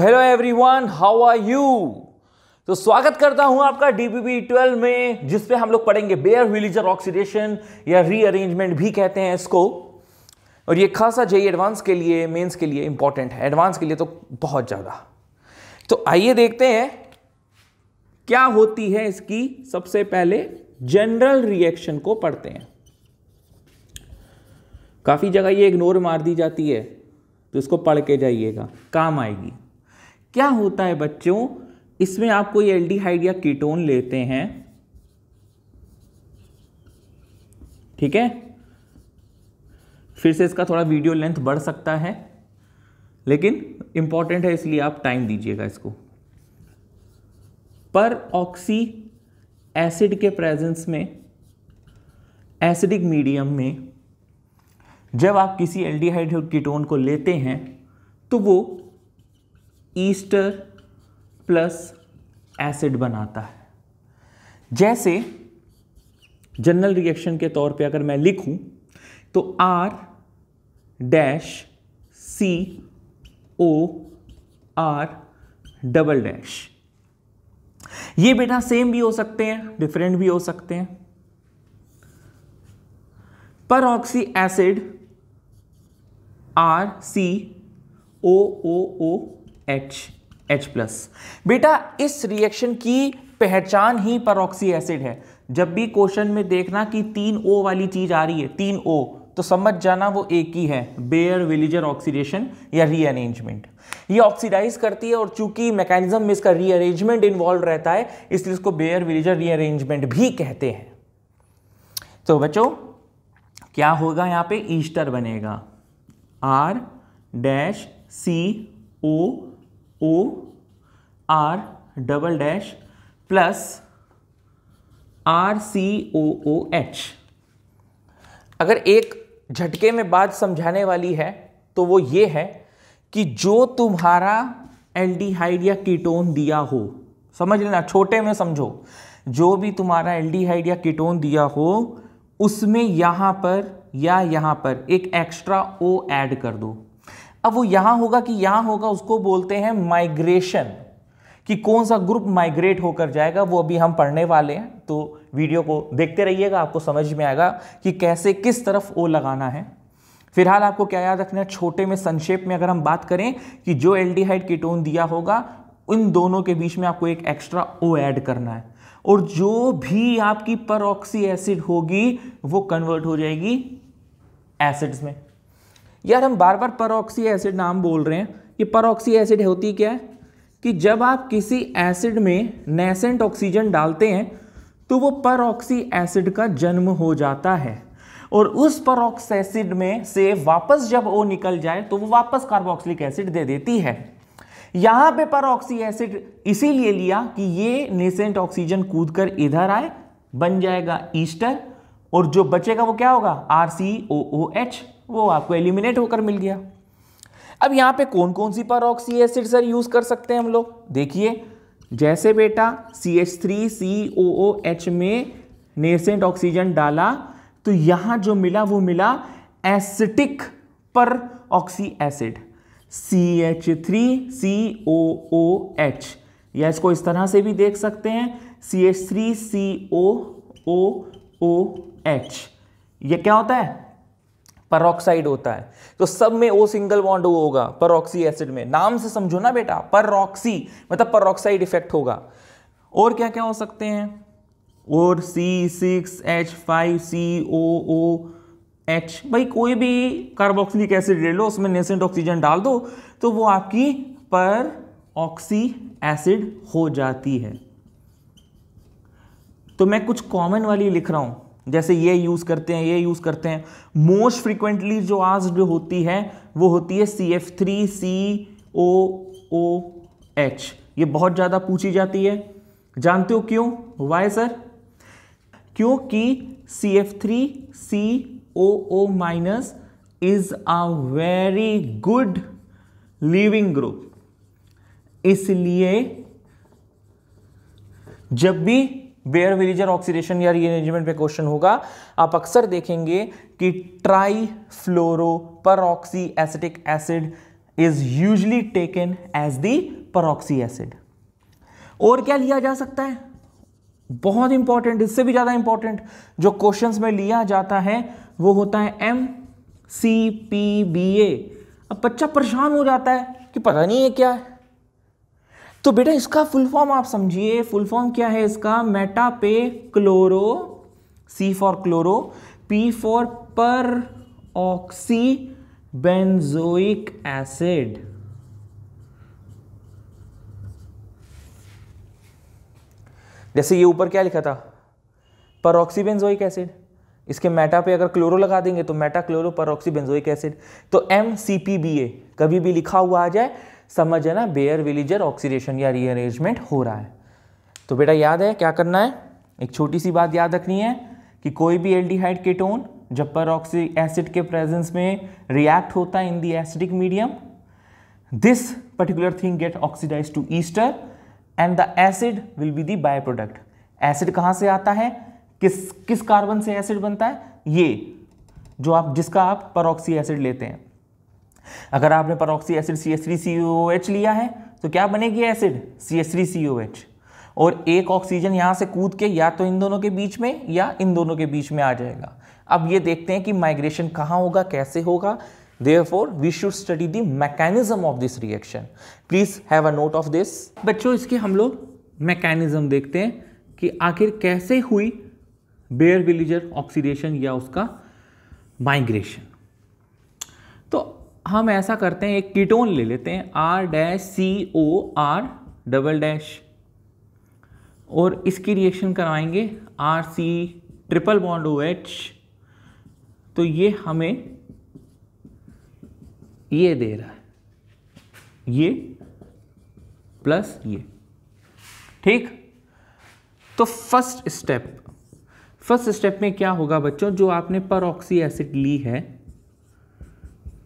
hello everyone how are you तो स्वागत करता हूं आपका डीपीपी 12 में जिसपे हम लोग पढ़ेंगे बेयर विलीजर ऑक्सीडेशन या रीअरेंजमेंट भी कहते हैं इसको और ये खासा जय एडवांस e के लिए मेंस के लिए इंपॉर्टेंट है एडवांस के लिए तो बहुत ज़्यादा तो आइए देखते हैं क्या होती है इसकी सबसे पहले जनरल रिएक्शन को पढ़ते हैं काफ़ी जगह ये इग्नोर मार दी जाती है तो इसको पढ़ के जाइएगा काम आएगी क्या होता है बच्चों इसमें आप कोई एल्डिहाइड या कीटोन लेते हैं ठीक है फिर से इसका थोड़ा वीडियो लेंथ बढ़ सकता है लेकिन इंपॉर्टेंट है इसलिए आप टाइम दीजिएगा इसको पर ऑक्सी एसिड के प्रेजेंस में एसिडिक मीडियम में जब आप किसी एल्डिहाइड कीटोन को लेते हैं तो वो ईस्टर प्लस एसिड बनाता है जैसे जनरल रिएक्शन के तौर पे अगर मैं लिखूं तो R dash C O R double dash ये बेटा सेम भी हो सकते हैं डिफरेंट भी हो सकते हैं peroxy acid R C O O O H H plus बेटा इस रिएक्शन की पहचान ही परोक्सी एसिड है जब भी क्वेश्चन में देखना कि तीन ओ वाली चीज आ रही है तीन ओ तो समझ जाना वो एक ही है बेयर विलीजर ऑक्सीडेशन या रीअरेंजमेंट ये ऑक्सीडाइज करती है और चूंकि मैकेनिज्म में इसका रीअरेंजमेंट इन्वॉल्व रहता है इसलिए इसको बेयर विलीजर रीअरेंजमेंट भी कहते हैं तो बच्चों क्या होगा यहां पे ईस्टर बनेगा R dash C O O R double dash plus R C O O H अगर एक झटके में बात समझाने वाली है तो वो ये है कि जो तुम्हारा एल्डिहाइड या कीटोन दिया हो समझ लेना छोटे में समझो जो भी तुम्हारा एल्डिहाइड या कीटोन दिया हो उसमें यहाँ पर या यहाँ पर एक एक्स्ट्रा ओ ऐड कर दो अब वो यहां होगा कि यहां होगा उसको बोलते हैं माइग्रेशन कि कौन सा ग्रुप माइग्रेट होकर जाएगा वो अभी हम पढ़ने वाले हैं तो वीडियो को देखते रहिएगा आपको समझ में आएगा कि कैसे किस तरफ ओ लगाना है फिलहाल आपको क्या याद रखना है छोटे में संक्षेप में अगर हम बात करें कि जो एल्डिहाइड कीटोन दिया होगा उन दोनों के बीच में आपको एक एक्स्ट्रा ओ ऐड करना है और जो भी आपकी परऑक्सी एसिड होगी वो कन्वर्ट हो जाएगी एसिड्स में यार हम बार बार परोक्सी एसिड नाम बोल रहे हैं ये परोक्सी एसिड होती क्या है कि जब आप किसी एसिड में नेसेंट ऑक्सीजन डालते हैं तो वो परोक्सी एसिड का जन्म हो जाता है और उस परोक्स एसिड में से वापस जब वो निकल जाए तो वो वापस कार्बोक्सिलिक एसिड दे देती है यहाँ पे परोक्सी एसिड इसीलिए लिया कि ये नेसेंट ऑक्सीजन कूद कर इधर आए बन जाएगा ईस्टर और जो बचेगा वो क्या होगा are C O O H वो आपको एलिमिनेट होकर मिल गया अब यहाँ पे कौन कौन सी पर एसिड सर यूज़ कर सकते हैं हम लोग देखिए जैसे बेटा C H three C O O H में नेसेंट ऑक्सीजन डाला तो यहाँ जो मिला वो मिला acetic peroxy acid C H three C O O H या इसको इस तरह से भी देख सकते हैं C H three C O O O H ये क्या होता है परऑक्साइड होता है तो सब में ओ सिंगल बॉन्ड वो होगा परऑक्सी एसिड में नाम से समझो ना बेटा परऑक्सी मतलब परऑक्साइड इफेक्ट होगा और क्या क्या हो सकते हैं और C six H five C O O H भाई कोई भी कार्बोक्सिलिक एसिड ले लो उसमें नेसेंट ऑक्सीजन डाल दो तो वो आपकी पर ऑक्सी एसिड हो जाती है तो मैं कुछ कॉमन वाली लिख रहा हूं जैसे ये यूज़ करते हैं ये यूज़ करते हैं मोस्ट फ्रिक्वेंटली जो जो होती है वो होती है C F three C O O H ये बहुत ज़्यादा पूछी जाती है जानते हो क्यों वाई सर क्योंकि C F three C O O minus is a very good leaving group इसलिए जब भी बेयर विलीजर ऑक्सीडेशन या रीअरेंजमेंट पे क्वेश्चन होगा आप अक्सर देखेंगे कि trifluoro peroxy acetic acid is usually taken as the peroxy acid और क्या लिया जा सकता है बहुत इंपॉर्टेंट इससे भी ज़्यादा इंपॉर्टेंट जो क्वेश्चन में लिया जाता है वो होता है M C P B A अब बच्चा परेशान हो जाता है कि पता नहीं है क्या है तो बेटा इसका फुल फॉर्म आप समझिए फुल फॉर्म क्या है इसका मेटा पे chloro C four chloro P four peroxy benzoic acid जैसे ये ऊपर क्या लिखा था पर परऑक्सीबेंजोइक एसिड इसके मेटा पे अगर क्लोरो लगा देंगे तो मेटा क्लोरो परऑक्सीबेंजोइक एसिड तो M C P B A कभी भी लिखा हुआ आ जाए समझ जाना बेयर विलीजर ऑक्सीडेशन या रीअरेंजमेंट हो रहा है तो बेटा याद है क्या करना है एक छोटी सी बात याद रखनी है कि कोई भी एल्डिहाइड केटोन जब पर एसिड के प्रेजेंस में रिएक्ट होता है in the acidic medium this particular thing get oxidize to ester and the acid will be the by product acid कहाँ से आता है किस किस कार्बन से एसिड बनता है ये जो आप जिसका आप परोक्सी एसिड लेते हैं अगर आपने peroxy acid C S three C O H लिया है तो क्या बनेगी acid C S three C O H और एक ऑक्सीजन यहाँ से कूद के या तो इन दोनों के बीच में या इन दोनों के बीच में आ जाएगा अब ये देखते हैं कि माइग्रेशन कहाँ होगा कैसे होगा therefore we should study the mechanism of this reaction please have a note of this बच्चों इसके हम लोग मैकेनिज्म देखते हैं कि आखिर कैसे हुई बेयर विलीजर ऑक्सीडेशन या उसका माइग्रेशन हम ऐसा करते हैं एक कीटोन ले लेते हैं R dash C O R double dash और इसकी रिएक्शन करवाएंगे R C triple bond O H तो ये हमें ये दे रहा है ये प्लस ये ठीक तो फर्स्ट स्टेप फर्स्ट स्टेप में क्या होगा बच्चों जो आपने पर एसिड ली है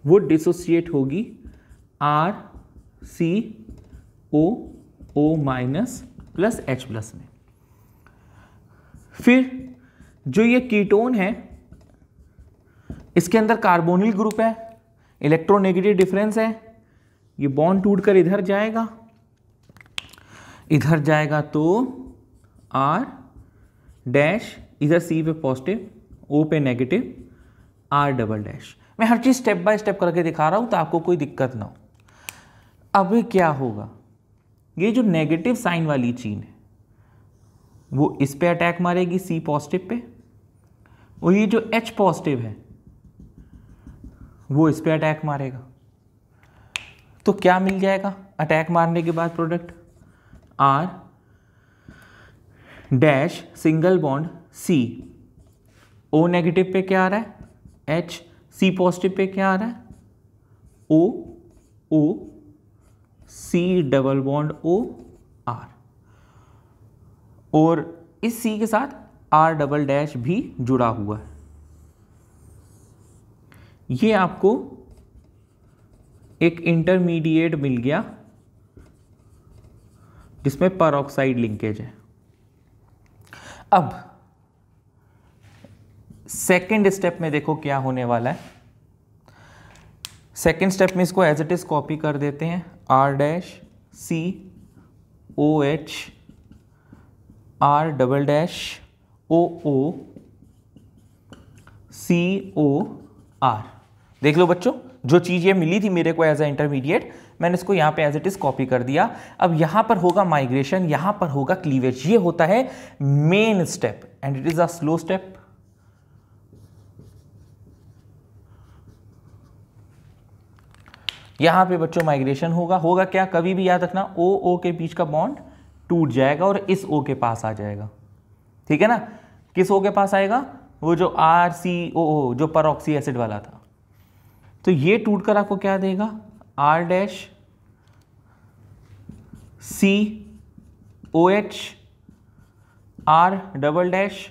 वो डिसोसिएट होगी R C O O minus plus H plus में फिर जो ये कीटोन है इसके अंदर कार्बोनिल ग्रुप है इलेक्ट्रोनेगेटिव डिफरेंस है ये बॉन्ड टूटकर इधर जाएगा इधर जाएगा तो आर डैश इधर सी पे पॉजिटिव ओ पे नेगेटिव आर डबल डैश मैं हर चीज़ स्टेप बाय स्टेप करके दिखा रहा हूँ तो आपको कोई दिक्कत ना हो अभी क्या होगा ये जो नेगेटिव साइन वाली चीन है वो इस पे अटैक मारेगी सी पॉजिटिव पे और ये जो एच पॉजिटिव है वो इस पे अटैक मारेगा तो क्या मिल जाएगा अटैक मारने के बाद product R dash single bond C O negative पे क्या आ रहा है एच सी पॉजिटिव पे क्या आ रहा है O O C double bond O R और इस सी के साथ आर डबल डैश भी जुड़ा हुआ है ये आपको एक इंटरमीडिएट मिल गया जिसमें पर ऑक्साइड लिंकेज है अब सेकेंड स्टेप में देखो क्या होने वाला है सेकेंड स्टेप में इसको एज इट इज कॉपी कर देते हैं R dash C O H R double dash O O C O R देख लो बच्चों जो चीज़ ये मिली थी मेरे को एज ए इंटरमीडिएट मैंने इसको यहां पे एज इट इज़ कॉपी कर दिया अब यहां पर होगा माइग्रेशन यहां पर होगा क्लीवेज ये होता है main step and it is a slow step यहाँ पे बच्चों माइग्रेशन होगा होगा क्या कभी भी याद रखना ओ ओ के बीच का बॉन्ड टूट जाएगा और इस ओ के पास आ जाएगा ठीक है ना किस ओ के पास आएगा वो जो आर सी ओ ओ जो परोक्सी एसिड वाला था तो ये टूट कर आपको क्या देगा R dash C O H R double dash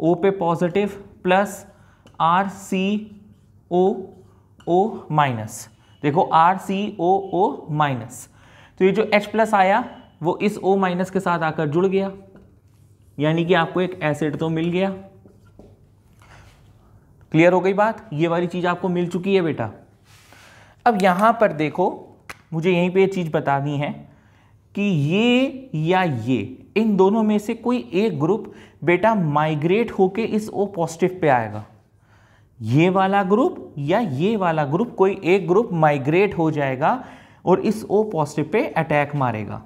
O पे positive plus R C O O minus देखो R C O O minus तो ये जो H प्लस आया वो इस O माइनस के साथ आकर जुड़ गया यानी कि आपको एक एसिड तो मिल गया क्लियर हो गई बात ये वाली चीज़ आपको मिल चुकी है बेटा अब यहां पर देखो मुझे यहीं पे चीज़ बतानी है कि ये या ये इन दोनों में से कोई एक ग्रुप बेटा माइग्रेट होके इस ओ पॉजिटिव पे आएगा ये वाला ग्रुप या ये वाला ग्रुप कोई एक ग्रुप माइग्रेट हो जाएगा और इस ओ पॉजिटिव पे अटैक मारेगा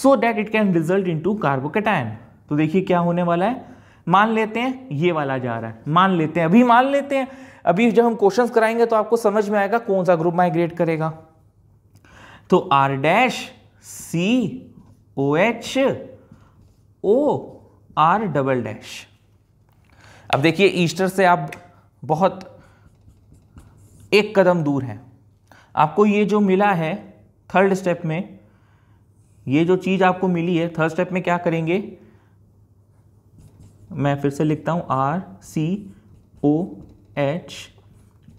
so that it can result into carbocation तो देखिए क्या होने वाला है मान लेते हैं ये वाला जा रहा है मान लेते हैं अभी मान लेते हैं अभी जब हम क्वेश्चन कराएंगे तो आपको समझ में आएगा कौन सा ग्रुप माइग्रेट करेगा तो R dash C O H O R double dash अब देखिए ईस्टर से आप बहुत एक कदम दूर है आपको ये जो मिला है थर्ड स्टेप में ये जो चीज़ आपको मिली है थर्ड स्टेप में क्या करेंगे मैं फिर से लिखता हूँ R C O H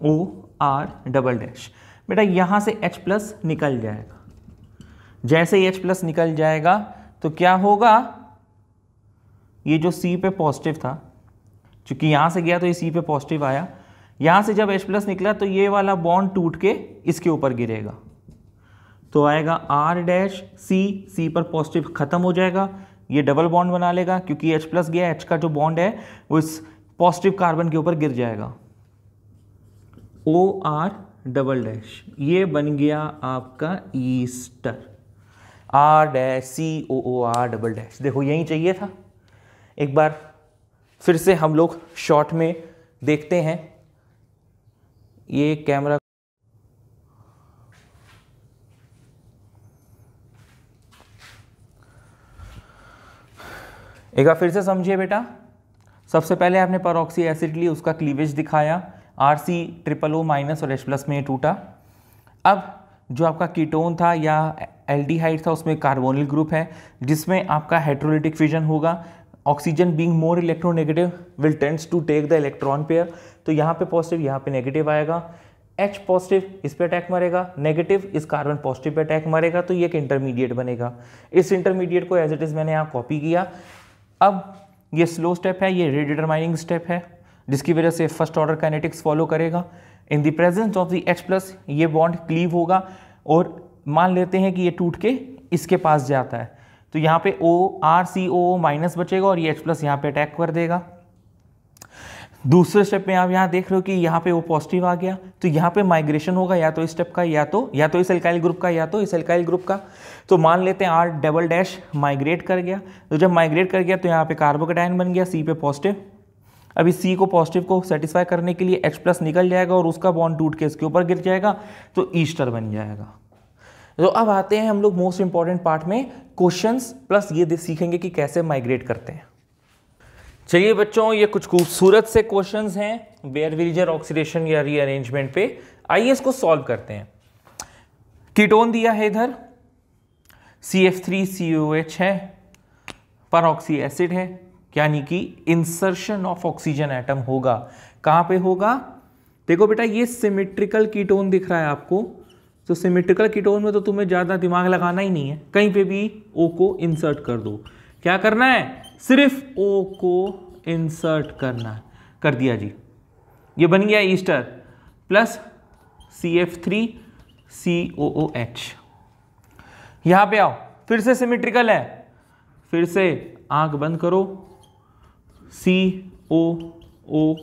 O R double dash बेटा यहाँ से H प्लस निकल जाएगा जैसे ही H प्लस निकल जाएगा तो क्या होगा ये जो C पे पॉजिटिव था चूंकि यहाँ से गया तो ये सी पे पॉजिटिव आया यहाँ से जब एच प्लस निकला तो ये वाला बॉन्ड टूट के इसके ऊपर गिरेगा तो आएगा आर डैश सी सी पर पॉजिटिव ख़त्म हो जाएगा ये डबल बॉन्ड बना लेगा क्योंकि एच प्लस गया एच का जो बॉन्ड है वो इस पॉजिटिव कार्बन के ऊपर गिर जाएगा ओ आर डबल डैश ये बन गया आपका ester R dash C O O R double dash देखो यही चाहिए था एक बार फिर से हम लोग शॉट में देखते हैं ये कैमरा एक बार फिर से समझिए बेटा सबसे पहले आपने परोक्सी एसिड ली उसका क्लीवेज दिखाया R C triple O minus और एच प्लस में टूटा अब जो आपका कीटोन था या एल्डिहाइड था उसमें कार्बोनिल ग्रुप है जिसमें आपका हेट्रोलिटिक फ्यूजन होगा being more more negative will tends to take the electron pair तो यहाँ पे पॉजिटिव यहाँ पे नेगेटिव आएगा H पॉजिटिव इस पे अटैक मारेगा नेगेटिव इस कार्बन पॉजिटिव पे अटैक मारेगा तो ये एक इंटरमीडिएट बनेगा इस इंटरमीडिएट को एज इट इज़ मैंने यहाँ कॉपी किया अब ये स्लो स्टेप है ये रिडिटरमाइनिंग स्टेप है जिसकी वजह से फर्स्ट ऑर्डर काइनेटिक्स फॉलो करेगा in the presence of the H plus ये बॉन्ड क्लीव होगा और मान लेते हैं कि ये टूट के इसके पास जाता है तो यहाँ पे O R C O minus बचेगा और ये एच प्लस यहाँ पे अटैक कर देगा दूसरे स्टेप में आप यहाँ देख रहे हो कि यहाँ पे वो पॉजिटिव आ गया तो यहाँ पे माइग्रेशन होगा या तो इस स्टेप का या तो या तो इस एल्काइल ग्रुप का या तो इस एल्काइल ग्रुप का तो मान लेते हैं आर डबल डैश माइग्रेट कर गया तो जब माइग्रेट कर गया तो यहाँ पे कार्बोकडाइन बन गया सी पे पॉजिटिव अभी सी को पॉजिटिव को सेटिस्फाई करने के लिए एच प्लस निकल जाएगा और उसका बॉन्ड टूट के इसके ऊपर गिर जाएगा तो ईस्टर बन जाएगा तो अब आते हैं हम लोग मोस्ट इंपॉर्टेंट पार्ट में क्वेश्चंस प्लस ये सीखेंगे कि कैसे माइग्रेट करते हैं चलिए बच्चों ये कुछ खूबसूरत से क्वेश्चंस हैं बेयर विलीजर ऑक्सीडेशन या रीअरेंजमेंट पे आइए इसको सॉल्व करते हैं कीटोन दिया है इधर C F three C O H है पर ऑक्सी एसिड है यानी कि इंसर्शन ऑफ ऑक्सीजन एटम होगा कहां पे होगा देखो बेटा ये सिमेट्रिकल कीटोन दिख रहा है आपको तो सिमेट्रिकल कीटोन में तो तुम्हें ज़्यादा दिमाग लगाना ही नहीं है कहीं पे भी ओ को इंसर्ट कर दो क्या करना है सिर्फ ओ को इंसर्ट करना है कर दिया जी ये बन गया ester plus C F three C O O H यहाँ पे आओ फिर से सिमेट्रिकल है फिर से आंख बंद करो सी ओ ओ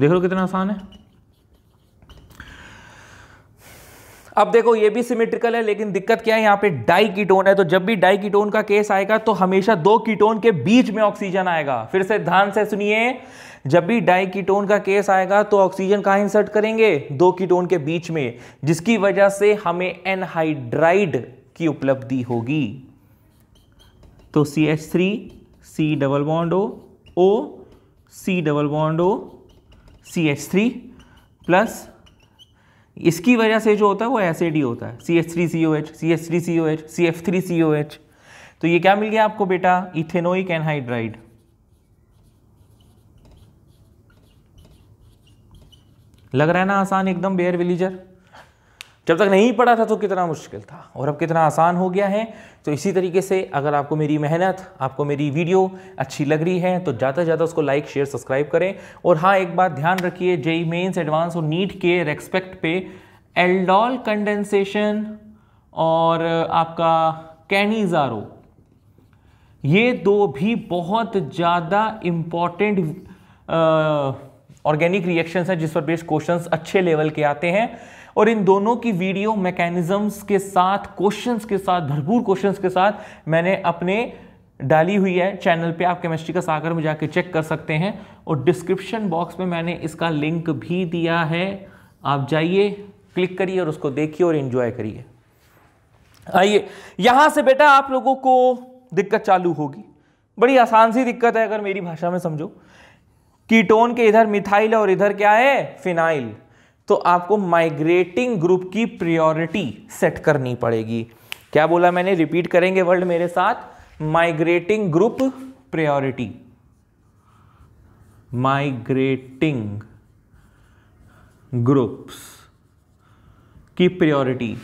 देख लो कितना आसान है अब देखो ये भी सिमेट्रिकल है लेकिन दिक्कत क्या है यहाँ पे डाई कीटोन है तो जब भी डाई कीटोन का केस आएगा तो हमेशा दो कीटोन के बीच में ऑक्सीजन आएगा फिर से ध्यान से सुनिए जब भी डाई कीटोन का केस आएगा तो ऑक्सीजन कहाँ इंसर्ट करेंगे दो कीटोन के बीच में जिसकी वजह से हमें एनहाइड्राइड की उपलब्धि होगी तो C H three C double bond O O C double bond O C H three plus इसकी वजह से जो होता है वो एसिड ही होता है C H three C O H C H three C O H C F three C O H तो ये क्या मिल गया आपको बेटा इथेनोइक एनहाइड्राइड लग रहा है ना आसान एकदम बेयर विलीजर जब तक नहीं पढ़ा था तो कितना मुश्किल था और अब कितना आसान हो गया है तो इसी तरीके से अगर आपको मेरी मेहनत आपको मेरी वीडियो अच्छी लग रही है तो ज़्यादा से ज़्यादा उसको लाइक शेयर सब्सक्राइब करें और हाँ एक बात ध्यान रखिए जेई मेन्स एडवांस और नीट के रेस्पेक्ट पे एल्डॉल कंडेंसेशन और आपका कैनीजारो ये दो भी बहुत ज़्यादा इम्पॉर्टेंट ऑर्गेनिक रिएक्शंस हैं जिस पर बेस्ड क्वेश्चंस अच्छे लेवल के आते हैं और इन दोनों की वीडियो मैकेनिज्म्स के साथ क्वेश्चंस के साथ भरपूर क्वेश्चंस के साथ मैंने अपने डाली हुई है चैनल पे आप केमिस्ट्री का सागर में जाके चेक कर सकते हैं और डिस्क्रिप्शन बॉक्स में मैंने इसका लिंक भी दिया है आप जाइए क्लिक करिए और उसको देखिए और इन्जॉय करिए आइए यहाँ से बेटा आप लोगों को दिक्कत चालू होगी बड़ी आसान सी दिक्कत है अगर मेरी भाषा में समझो कीटोन के इधर मिथाइल और इधर क्या है फिनाइल तो आपको माइग्रेटिंग ग्रुप की प्रियोरिटी सेट करनी पड़ेगी क्या बोला मैंने रिपीट करेंगे वर्ड मेरे साथ migrating group priority migrating groups की प्रायोरिटी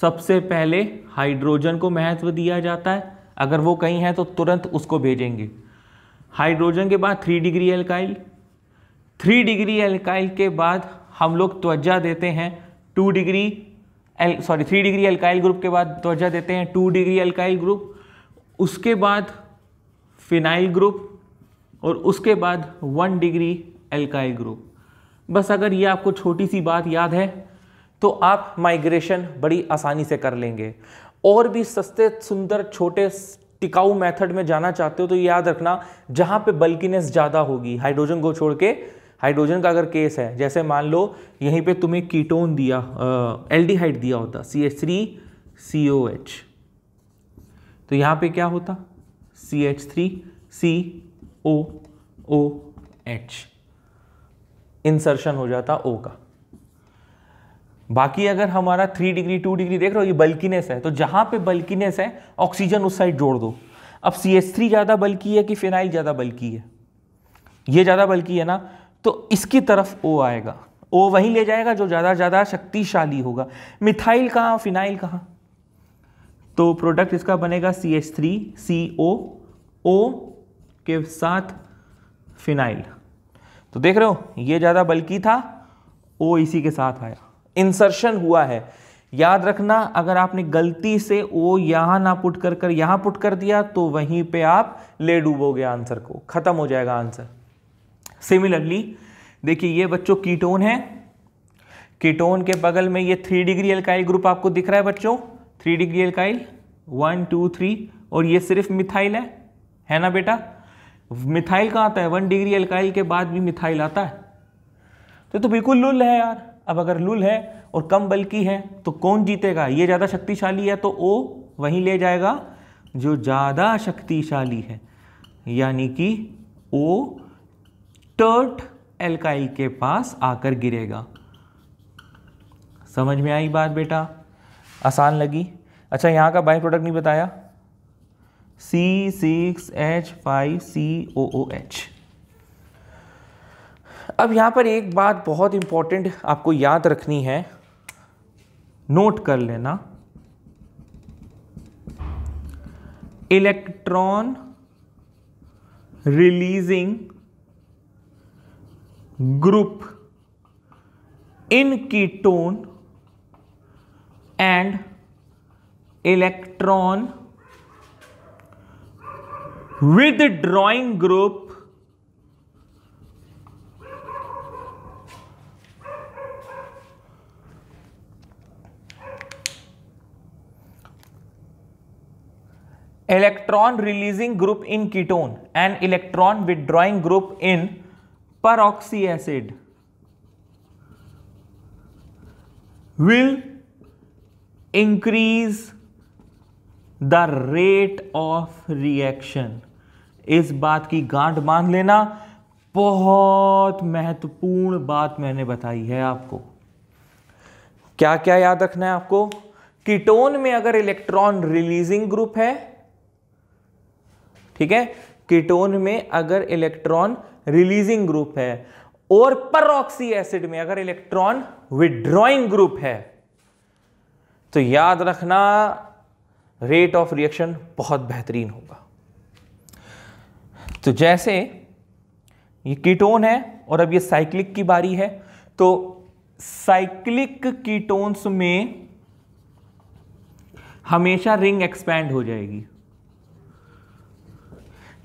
सबसे पहले हाइड्रोजन को महत्व दिया जाता है अगर वो कहीं है तो तुरंत उसको भेजेंगे हाइड्रोजन के बाद three degree alkyl three degree alkyl के बाद हम लोग त्वजा देते हैं two degree L sorry three degree alkyl group के बाद त्वजा देते हैं टू डिग्री अल्काइल ग्रुप उसके बाद फिनाइल ग्रुप और उसके बाद वन डिग्री एल्काइल ग्रुप बस अगर ये आपको छोटी सी बात याद है तो आप माइग्रेशन बड़ी आसानी से कर लेंगे और भी सस्ते सुंदर छोटे टिकाऊ मेथड में जाना चाहते हो तो याद रखना जहाँ पे बल्किनेस ज़्यादा होगी हाइड्रोजन को छोड़ के हाइड्रोजन का अगर केस है जैसे मान लो यहीं पे तुम्हें कीटोन दिया एल्डिहाइड दिया होता C H three C O H तो यहाँ पे क्या होता C H three C O O H insertion हो जाता ओ का बाकी अगर हमारा थ्री डिग्री टू डिग्री देख रहे हो ये बल्किनेस है तो जहाँ पे बल्किनेस है ऑक्सीजन उस साइड जोड़ दो अब सी एच थ्री ज़्यादा बल्कि है कि फिनाइल ज़्यादा बल्कि है ये ज़्यादा बल्कि है ना तो इसकी तरफ ओ आएगा ओ वही ले जाएगा जो ज़्यादा ज़्यादा शक्तिशाली होगा मिथाइल कहाँ फिनाइल कहाँ तो प्रोडक्ट इसका बनेगा सी एच थ्री सी ओ ओ के साथ फिनाइल तो देख रहे हो ये ज़्यादा बल्कि था ओ इसी के साथ आया इंसर्शन हुआ है याद रखना अगर आपने गलती से ओ यहाँ ना पुट कर कर यहाँ पुट कर दिया तो वहीं पे आप ले डूबोगे आंसर को ख़त्म हो जाएगा आंसर सिमिलरली देखिए ये बच्चों कीटोन है कीटोन के बगल में ये थ्री डिग्री एल्काइल ग्रुप आपको दिख रहा है बच्चों three degree alkyl one two three और ये सिर्फ मिथाइल है है ना बेटा मिथाइल कहाँ आता है वन डिग्री एल्काइल के बाद भी मिथाइल आता है तो तो बिल्कुल लुल है यार अब अगर लुल है और कम बल्कि है तो कौन जीतेगा ये ज़्यादा शक्तिशाली है तो ओ वहीं ले जाएगा जो ज़्यादा शक्तिशाली है यानी कि ओ टर्ट एल्काइल के पास आकर गिरेगा समझ में आई बात बेटा आसान लगी अच्छा यहाँ का बाई प्रोडक्ट नहीं बताया C six H five C O O H अब यहाँ पर एक बात बहुत इंपॉर्टेंट आपको याद रखनी है नोट कर लेना electron releasing group in ketone and electron withdrawing group electron releasing group in ketone and electron withdrawing group in peroxy acid will increase the rate of reaction इस बात की गांठ बांध लेना बहुत महत्वपूर्ण बात मैंने बताई है आपको क्या क्या याद रखना है आपको कीटोन में अगर इलेक्ट्रॉन रिलीजिंग ग्रुप है ठीक है कीटोन में अगर इलेक्ट्रॉन रिलीजिंग ग्रुप है और परऑक्सी एसिड में अगर इलेक्ट्रॉन विड्रॉइंग ग्रुप है तो याद रखना रेट ऑफ रिएक्शन बहुत बेहतरीन होगा तो जैसे ये कीटोन है और अब ये साइक्लिक की बारी है तो साइक्लिक कीटोन्स में हमेशा रिंग एक्सपैंड हो जाएगी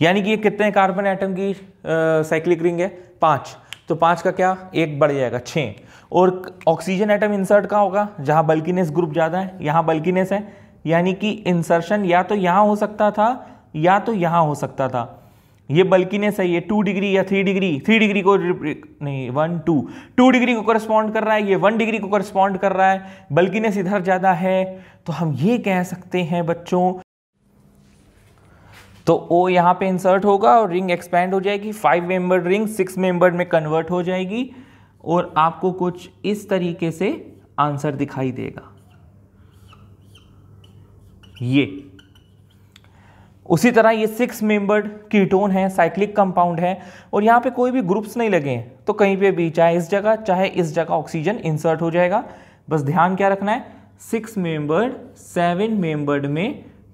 यानी कि ये कितने कार्बन एटम की साइक्लिक रिंग है पाँच तो पाँच का क्या एक बढ़ जाएगा छः और ऑक्सीजन आइटम इंसर्ट का होगा जहाँ बल्किनेस ग्रुप ज़्यादा है यहाँ बल्किनेस है यानी कि इंसर्शन या तो यहाँ हो सकता था या तो यहाँ हो सकता था ये बल्किनेस है ये टू डिग्री या थ्री डिग्री थ्री डिग्री को नहीं वन टू टू डिग्री को करस्पॉन्ड कर रहा है ये वन डिग्री को करस्पॉन्ड कर रहा है बल्किनेस इधर ज़्यादा है तो हम ये कह सकते हैं बच्चों तो ओ यहाँ पे इंसर्ट होगा और रिंग एक्सपेंड हो जाएगी five member ring six member में कन्वर्ट हो जाएगी और आपको कुछ इस तरीके से आंसर दिखाई देगा ये उसी तरह ये सिक्स मेंबर्ड कीटोन है साइक्लिक कंपाउंड है और यहाँ पे कोई भी ग्रुप्स नहीं लगे हैं तो कहीं पे भी चाहे इस जगह चाहे इस जगह ऑक्सीजन इंसर्ट हो जाएगा बस ध्यान क्या रखना है सिक्स मेंबर्ड सेवन मेंबर्ड में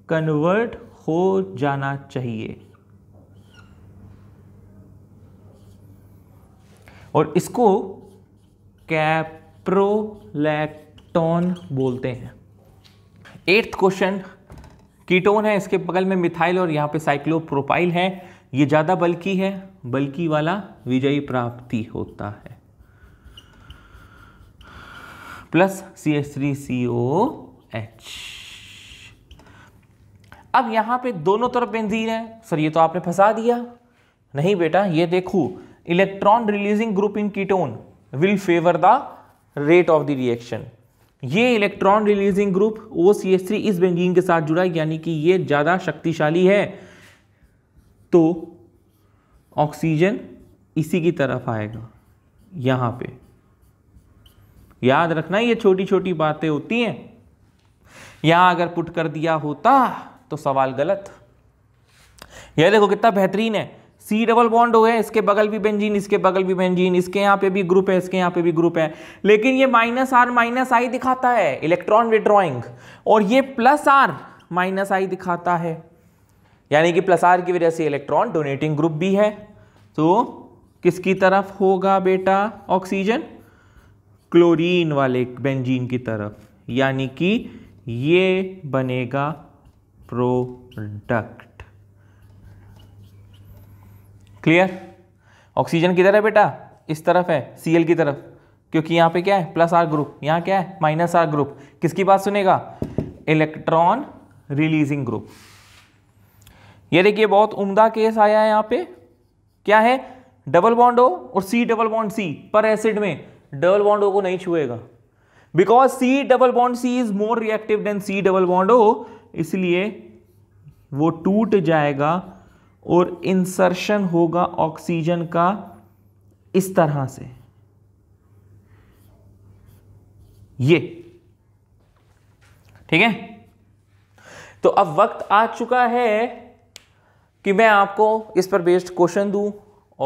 कन्वर्ट हो जाना चाहिए और इसको कैप्रोलैक्टोन बोलते हैं एट्थ क्वेश्चन कीटोन है इसके बगल में मिथाइल और यहां पे साइक्लोप्रोपाइल है ये ज़्यादा बल्कि है बल्कि वाला विजयी प्राप्ति होता है plus C S three C O H अब यहाँ पे दोनों तरफ बेंजीन है सर ये तो आपने फंसा दिया नहीं बेटा ये देखो electron releasing group in ketone will favour the rate of the reaction ये electron releasing group O C S three इस बेंजीन के साथ जुड़ा है यानी कि ये ज़्यादा शक्तिशाली है तो ऑक्सीजन इसी की तरफ आएगा यहां पे याद रखना ये छोटी छोटी बातें होती हैं यहां अगर पुट कर दिया होता तो सवाल गलत यह देखो कितना बेहतरीन है सी डबल बॉन्ड हो गए इसके बगल भी बेंजीन इसके बगल भी बेंजीन इसके यहाँ पे भी ग्रुप है इसके यहाँ पे भी ग्रुप है लेकिन ये माइनस आर माइनस आई दिखाता है इलेक्ट्रॉन विड्रॉइंग और ये प्लस आर माइनस आई दिखाता है यानी कि प्लस आर की वजह से इलेक्ट्रॉन डोनेटिंग ग्रुप भी है तो किसकी तरफ होगा बेटा ऑक्सीजन क्लोरीन वाले बेंजीन की तरफ यानी कि ये बनेगा प्रोडक्ट क्लियर ऑक्सीजन किधर है बेटा इस तरफ है सीएल की तरफ क्योंकि यहां पे क्या है प्लस आर ग्रुप यहां क्या है माइनस आर ग्रुप किसकी बात सुनेगा इलेक्ट्रॉन रिलीजिंग ग्रुप ये देखिए बहुत उम्दा केस आया है यहां पे क्या है डबल बॉन्ड ओ और सी डबल बॉन्ड सी पर एसिड में डबल बॉन्ड ओ को नहीं छुएगा because C double bond C is more reactive than C double bond O इसलिए वो टूट जाएगा और इंसर्शन होगा ऑक्सीजन का इस तरह से ये ठीक है तो अब वक्त आ चुका है कि मैं आपको इस पर बेस्ड क्वेश्चन दूं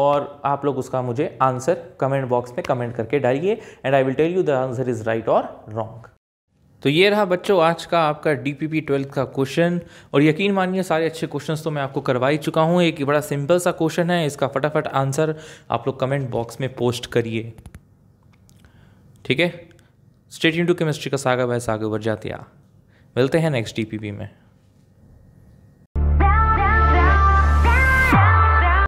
और आप लोग उसका मुझे आंसर कमेंट बॉक्स में कमेंट करके डालिए and I will tell you the answer is right और रॉन्ग तो ये रहा बच्चों आज का आपका डी पी पी ट्वेल्थ का क्वेश्चन और यकीन मानिए सारे अच्छे क्वेश्चंस तो मैं आपको करवा ही चुका हूँ एक बड़ा सिंपल सा क्वेश्चन है इसका फटाफट आंसर आप लोग कमेंट बॉक्स में पोस्ट करिए ठीक है स्टेट इंटू केमिस्ट्री का सागर भाई सागर जातिया मिलते हैं नेक्स्ट डी पी पी में